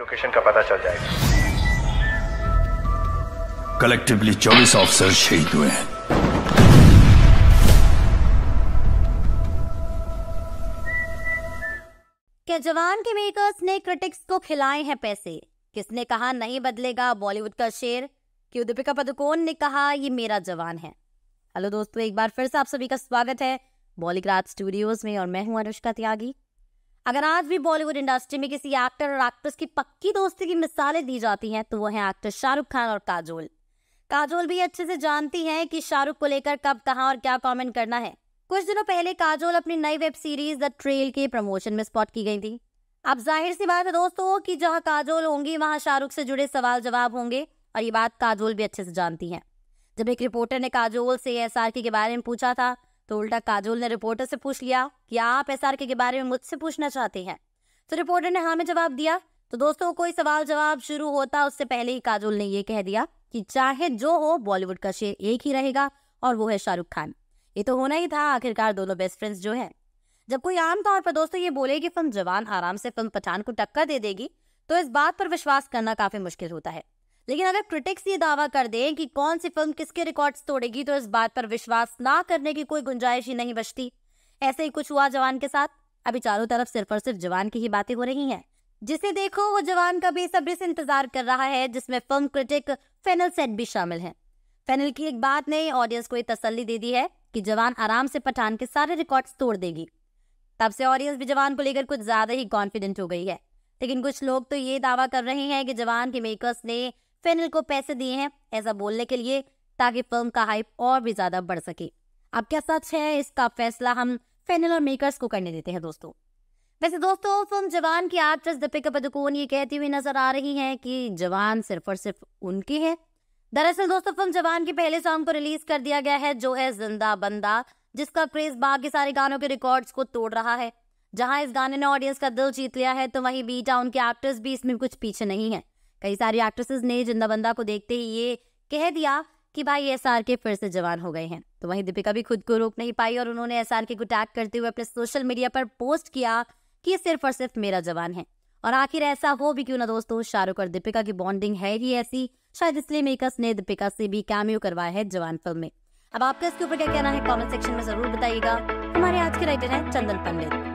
location का पता चल जाएगा कलेक्टिवली चौबीस ऑफिसर शहीद हुए हैं जवान के मेकर्स ने क्रिटिक्स को खिलाए हैं पैसे किसने कहा नहीं बदलेगा बॉलीवुड का शेर क्यों दीपिका पदुकोण ने कहा ये मेरा जवान है हेलो दोस्तों एक बार फिर से आप सभी का स्वागत है बॉलीग्राफ स्टूडियोज में और मैं हूं अनुष्का त्यागी अगर आज भी बॉलीवुड इंडस्ट्री में किसी एक्टर और एक्ट्रेस की पक्की दोस्ती की मिसालें दी जाती हैं तो वो हैं एक्टर शाहरुख खान और काजोल काजोल भी अच्छे से जानती हैं कि शाहरुख को लेकर कब कहाँ और क्या कमेंट करना है कुछ दिनों पहले काजोल अपनी नई वेब सीरीज द ट्रेल के प्रमोशन में स्पॉट की गई थी अब जाहिर सी बात है दोस्तों कि जहाँ काजोल होंगी वहां शाहरुख से जुड़े सवाल जवाब होंगे और ये बात काजोल भी अच्छे से जानती हैं जब एक रिपोर्टर ने काजोल से एस के बारे में पूछा था तो उल्टा काजोल ने रिपोर्टर से पूछ लिया कि आप एस के बारे में मुझसे पूछना चाहते हैं तो रिपोर्टर ने हाँ में जवाब दिया तो दोस्तों कोई सवाल जवाब शुरू होता उससे पहले ही काजोल ने यह कह दिया कि चाहे जो हो बॉलीवुड का शेर एक ही रहेगा और वो है शाहरुख खान ये तो होना ही था आखिरकार दोनों बेस्ट फ्रेंड्स जो है जब कोई आमतौर पर दोस्तों ये बोले कि फिल्म जवान आराम से फिल्म पठान को टक्कर दे देगी तो इस बात पर विश्वास करना काफी मुश्किल होता है लेकिन अगर क्रिटिक्स ये दावा कर दें कि कौन सी फिल्म किसके रिकॉर्ड्स तोड़ेगी तो इस बात पर विश्वास ना करने की कोई गुंजाइश ही नहीं बचती ऐसे ही कुछ हुआ जवान के साथ अभी चारों तरफ सिर्फ और सिर्फ जवान की ही बातें हो रही हैं जिसे देखो वो जवान का बेसब्री से इंतजार कर रहा है जिसमें फिल्म क्रिटिक फेनल सेट भी शामिल है फेनल की एक बात ने ऑडियंस को ये तसल्ली दे दी है कि जवान आराम से पठान के सारे रिकॉर्ड्स तोड़ देगी तब से ऑडियंस भी जवान को लेकर कुछ ज्यादा ही कॉन्फिडेंट हो गई है लेकिन कुछ लोग तो ये दावा कर रहे हैं कि जवान के मेकर्स ने फेनिल को पैसे दिए हैं ऐसा बोलने के लिए ताकि फिल्म का हाइप और भी ज़्यादा बढ़ सके अब क्या सच है इसका फैसला हम फेनिल और मेकर्स को करने देते हैं दोस्तों वैसे दोस्तों फिल्म जवान की एक्ट्रेस दीपिका पदुकोन ये कहती हुई नजर आ रही है कि जवान सिर्फ और सिर्फ उनके है दरअसल दोस्तों फिल्म जवान के पहले सॉन्ग को रिलीज कर दिया गया है जो है जिंदा बंदा जिसका क्रेज बाकी सारे गानों के रिकॉर्ड्स को तोड़ रहा है जहां इस गाने ने ऑडियंस का दिल जीत लिया है तो वहीं बीटा उनके के एक्टर्स भी इसमें कुछ पीछे नहीं है कई सारी एक्ट्रेसेस ने जिंदा बंदा को देखते ही ये कह दिया कि भाई एस आर के फिर से जवान हो गए हैं तो वहीं दीपिका भी खुद को रोक नहीं पाई और उन्होंने एस आर के को टैग करते हुए अपने सोशल मीडिया पर पोस्ट किया कि सिर्फ और सिर्फ मेरा जवान है और आखिर ऐसा हो भी क्यों ना दोस्तों शाहरुख और दीपिका की बॉन्डिंग है ही ऐसी शायद इसलिए मेकर्स ने दीपिका से भी कैमियो करवाया है जवान फिल्म में अब आपका इसके ऊपर क्या कहना है कमेंट सेक्शन में जरूर बताइएगा हमारे आज के राइटर हैं चंदन पंडित